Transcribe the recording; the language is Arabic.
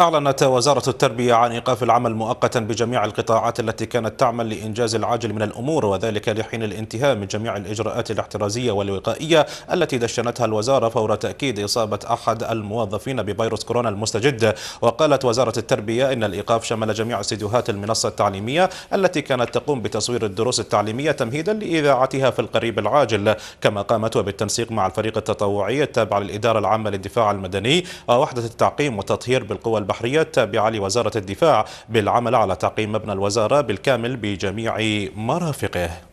أعلنت وزارة التربية عن إيقاف العمل مؤقتا بجميع القطاعات التي كانت تعمل لإنجاز العاجل من الأمور وذلك لحين الانتهاء من جميع الإجراءات الاحترازية والوقائية التي دشنتها الوزارة فور تأكيد إصابة أحد الموظفين بفيروس كورونا المستجد وقالت وزارة التربية إن الإيقاف شمل جميع استديوهات المنصة التعليمية التي كانت تقوم بتصوير الدروس التعليمية تمهيدا لإذاعتها في القريب العاجل كما قامت وبالتنسيق مع الفريق التطوعي التابع للإدارة العامة للدفاع المدني ووحدة التعقيم والتطهير بالقوى البحرية التابعة لوزارة الدفاع بالعمل على تعقيم مبنى الوزارة بالكامل بجميع مرافقه